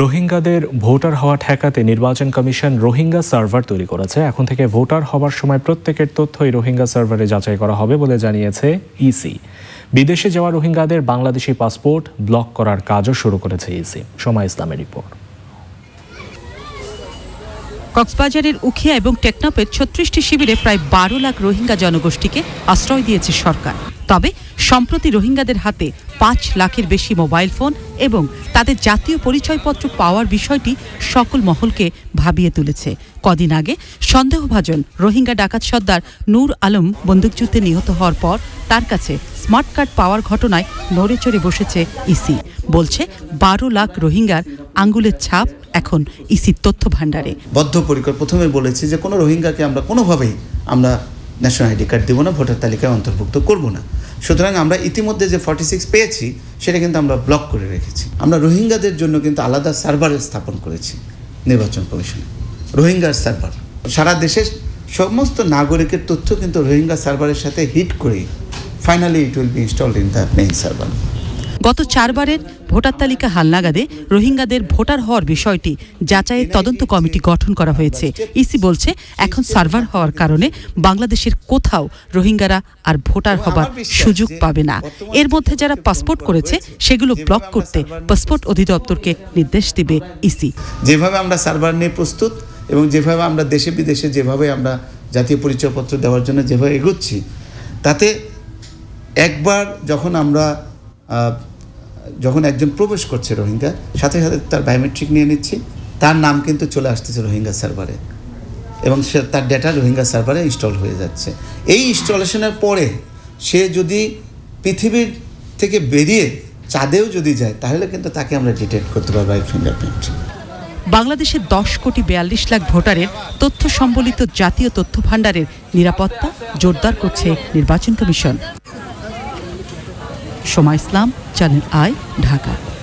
রোহিঙ্গাদের ভোটার হওয়া ঠেকাতে নির্বাচন কমিশন রোহিঙ্গা সার্ভার তৈরি করেছে এখন থেকে ভোটার হবার সময় প্রত্যেকের তথ্যই রোহিঙ্গা সার্ভারে যাচাই করা হবে বলে জানিয়েছে ইসি e বিদেশে যাওয়া রোহিঙ্গাদের বাংলাদেশি পাসপোর্ট ব্লক করার কাজও শুরু করেছে ইসি e সময় ইসলামের রিপোর্ট কক্সবাজারের উখিয়া এবং টেকনাপের ছত্রিশটি শিবিরে প্রায় বারো লাখ রোহিঙ্গা জনগোষ্ঠীকে আশ্রয় দিয়েছে সরকার তবে সম্প্রতি রোহিঙ্গাদের হাতে পাঁচ লাখের বেশি মোবাইল ফোন এবং তাদের জাতীয় পরিচয়পত্র পাওয়ার বিষয়টি সকল মহলকে ভাবিয়ে তুলেছে কদিন আগে সন্দেহভাজন রোহিঙ্গা ডাকাত সর্দার নূর আলম বন্দুকযুদ্ধে নিহত হওয়ার পর তার কাছে স্মার্ট কার্ড পাওয়ার ঘটনায় চড়ে বসেছে ইসি বলছে বারো লাখ রোহিঙ্গার আঙ্গুলের ছাপ এখন ইসির তথ্য ভাণ্ডারে বদ্ধপরিকর প্রথমে বলেছি যে কোনো রোহিঙ্গাকে আমরা কোনোভাবেই আমরা ন্যাশনাল আইডি কার্ড দেবো না ভোটার তালিকায় অন্তর্ভুক্ত করব না সুতরাং আমরা ইতিমধ্যে যে ফর্টি সিক্স পেয়েছি সেটা কিন্তু আমরা ব্লক করে রেখেছি আমরা রোহিঙ্গাদের জন্য কিন্তু আলাদা সার্ভার স্থাপন করেছি নির্বাচন কমিশনে রোহিঙ্গার সার্ভার সারা দেশের সমস্ত নাগরিকের তথ্য কিন্তু রোহিঙ্গা সার্ভারের সাথে হিট করে finally it will be install in the main server গত চারবারের ভোটার তালিকা হালনাগাদে রোহিঙ্গাদের ভোটার হওয়ার বিষয়টি যাচাইয়ের তদন্ত কমিটি গঠন করা হয়েছে ইসি বলছে এখন সার্ভার হওয়ার কারণে বাংলাদেশের কোথাও রোহিঙ্গারা আর ভোটার হবার সুযোগ পাবে না এর মধ্যে যারা পাসপোর্ট করেছে সেগুলো ব্লক করতে পাসপোর্ট অধিদপ্তরকে নির্দেশ দেবে ইসি যেভাবে আমরা সার্ভার নিয়ে প্রস্তুত এবং যেভাবে আমরা দেশে বিদেশে যেভাবে আমরা জাতীয় পরিচয়পত্র দেওয়ার জন্য যেভাবে এগোচ্ছি তাতে একবার যখন আমরা যখন একজন প্রবেশ করছে রোহিঙ্গা সাথে সাথে তার বায়োমেট্রিক নিয়ে নিচ্ছি তার নাম কিন্তু চলে আসতেছে রোহিঙ্গা সার্ভারে এবং সে তার ডেটা রোহিঙ্গা সার্ভারে ইনস্টল হয়ে যাচ্ছে এই ইনস্টলেশনের পরে সে যদি পৃথিবীর থেকে বেরিয়ে চাঁদেও যদি যায় তাহলে কিন্তু তাকে আমরা ডিটেক্ট করতে পারবো এই ফিঙ্গারপ্রিন্ট বাংলাদেশের দশ কোটি বিয়াল্লিশ লাখ ভোটারের তথ্য সম্বলিত জাতীয় তথ্য ভাণ্ডারের নিরাপত্তা জোরদার করছে নির্বাচন কমিশন সময় ইসলাম চ্যানেল আই ঢাকা